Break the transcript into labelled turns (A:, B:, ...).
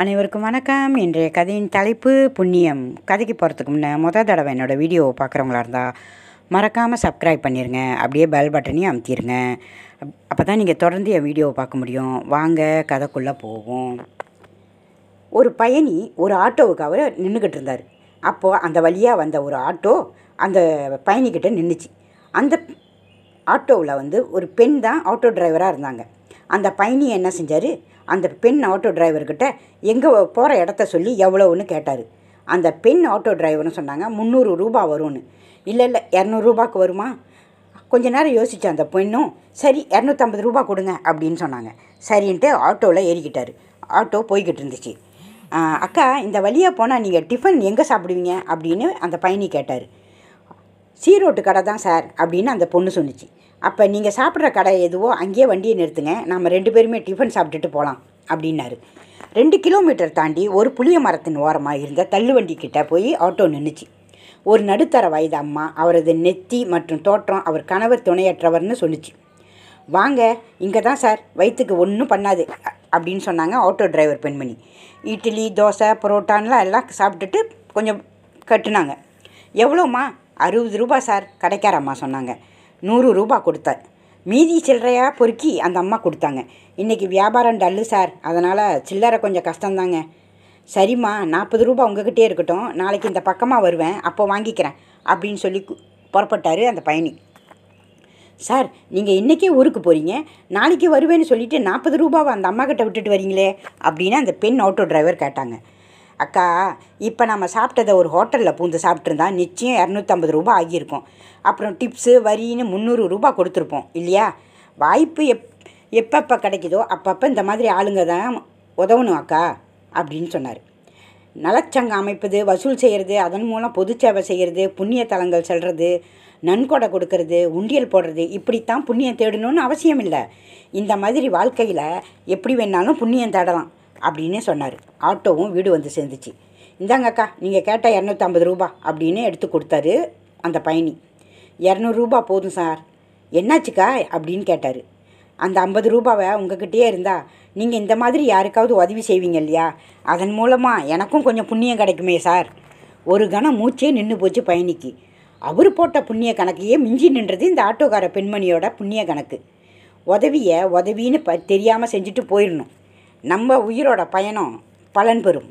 A: அனைவருக்கும் வணக்கம் இன்றைய கதையின் தலைப்பு புண்ணியம் கதைக்கு போகிறதுக்கு முன்னே மொதல் தடவை என்னோடய வீடியோவை பார்க்குறவங்களா இருந்தால் மறக்காமல் சப்ஸ்கிரைப் பண்ணிடுங்க அப்படியே பெல் பட்டனையும் அமுத்திடுங்க அப்போ தான் நீங்கள் தொடர்ந்து என் வீடியோவை பார்க்க முடியும் வாங்க கதைக்குள்ளே போவோம் ஒரு பயணி ஒரு ஆட்டோவுக்காக நின்றுக்கிட்டு இருந்தார் அப்போது அந்த வழியாக வந்த ஒரு ஆட்டோ அந்த பயணிக்கிட்ட நின்றுச்சு அந்த ஆட்டோவில் வந்து ஒரு பெண் தான் ஆட்டோ டிரைவராக இருந்தாங்க அந்த பயணி என்ன செஞ்சார் அந்த பெண் ஆட்டோ டிரைவர்கிட்ட எங்கே போகிற இடத்த சொல்லி எவ்வளோன்னு கேட்டார் அந்த பெண் ஆட்டோ டிரைவர்னு சொன்னாங்க முந்நூறு ரூபா வரும்னு இல்லை இல்லை இரநூறுபாக்கு வருமா கொஞ்ச நேரம் யோசிச்சு அந்த பெண்ணும் சரி இரநூத்தம்பது ரூபா கொடுங்க அப்படின்னு சொன்னாங்க சரின்ட்டு ஆட்டோவில் ஏறிக்கிட்டார் ஆட்டோ போய்கிட்டு இருந்துச்சு அக்கா இந்த வழியாக போனால் நீங்கள் டிஃபன் எங்கே சாப்பிடுவீங்க அப்படின்னு அந்த பயணி கேட்டார் சீரோட்டு கடை தான் சார் அப்படின்னு அந்த பொண்ணு சொன்னிச்சு அப்போ நீங்கள் சாப்பிட்ற கடை எதுவோ அங்கேயே வண்டியை நிறுத்துங்க நம்ம ரெண்டு பேருமே டிஃபன் சாப்பிட்டுட்டு போகலாம் அப்படின்னாரு ரெண்டு கிலோமீட்டர் தாண்டி ஒரு புளிய மரத்தின் ஓரமாக இருந்த தள்ளுவண்டி கிட்டே போய் ஆட்டோ நின்றுச்சு ஒரு நடுத்தர வயது அம்மா அவரது நெத்தி மற்றும் தோற்றம் அவர் கணவர் துணையற்றவர்னு சொன்னிச்சு வாங்க இங்கே தான் சார் வயிற்றுக்கு ஒன்றும் பண்ணாது அப்படின்னு சொன்னாங்க ஆட்டோ டிரைவர் பெண்மணி இட்லி தோசை பரோட்டான்லாம் எல்லாம் சாப்பிட்டுட்டு கொஞ்சம் கட்டுனாங்க எவ்வளோம்மா அறுபது ரூபா சார் கடைக்காரம்மா சொன்னாங்க நூறு ரூபா கொடுத்தேன் மீதி சில்லறையாக பொறுக்கி அந்த அம்மா கொடுத்தாங்க இன்றைக்கி வியாபாரம் டல்லு சார் அதனால் சில்லறை கொஞ்சம் கஷ்டந்தாங்க சரிம்மா நாற்பது ரூபா உங்ககிட்டே இருக்கட்டும் நாளைக்கு இந்த பக்கமாக வருவேன் அப்போ வாங்கிக்கிறேன் அப்படின்னு சொல்லி புறப்பட்டார் அந்த பயணி சார் நீங்கள் இன்றைக்கே ஊருக்கு போகிறீங்க நாளைக்கு வருவேன்னு சொல்லிவிட்டு நாற்பது ரூபாவை அந்த அம்மாக்கிட்ட விட்டுட்டு வரீங்களே அப்படின்னு அந்த பெண் ஆட்டோ டிரைவர் கேட்டாங்க அக்கா இப்போ நம்ம சாப்பிட்டதை ஒரு ஹோட்டலில் பூந்து சாப்பிட்ருந்தா நிச்சயம் இரநூத்தம்பது ரூபா ஆகியிருக்கும் அப்புறம் டிப்ஸு வரின்னு முந்நூறு ரூபா கொடுத்துருப்போம் இல்லையா வாய்ப்பு எப் எப்பப்போ கிடைக்குதோ அப்பப்போ இந்த மாதிரி ஆளுங்க தான் உதவணும் அக்கா அப்படின்னு சொன்னார் நலச்சங்கம் அமைப்பது வசூல் செய்கிறது அதன் மூலம் பொதுச்சேவை செய்கிறது புண்ணிய தலங்கள் செல்வது நன்கொடை கொடுக்கறது உண்டியல் போடுறது இப்படித்தான் புண்ணியம் தேடணும்னு அவசியம் இல்லை இந்த மாதிரி வாழ்க்கையில் எப்படி வேணாலும் புண்ணியம் தேடலாம் அப்படின்னு சொன்னார் ஆட்டோவும் வீடு வந்து சேர்ந்துச்சு இந்தாங்கக்கா நீங்கள் கேட்டால் இரநூத்தம்பது ரூபா அப்படின்னு எடுத்து கொடுத்தாரு அந்த பயணி இரநூறுபா போதும் சார் என்னாச்சுக்கா அப்படின்னு கேட்டார் அந்த ஐம்பது ரூபாவை உங்ககிட்டயே இருந்தால் நீங்கள் இந்த மாதிரி யாருக்காவது உதவி செய்வீங்க இல்லையா அதன் மூலமாக எனக்கும் கொஞ்சம் புண்ணியம் கிடைக்குமே சார் ஒரு கணம் மூச்சே நின்று போச்சு பயணிக்கு அவர் போட்ட புண்ணிய கணக்கையே மிஞ்சி நின்றது இந்த ஆட்டோக்கார பெண்மணியோட புண்ணிய கணக்கு உதவியை உதவின்னு ப தெரியாமல் செஞ்சுட்டு போயிடணும் நம்ம உயிரோட பயணம் பலன் பெறும்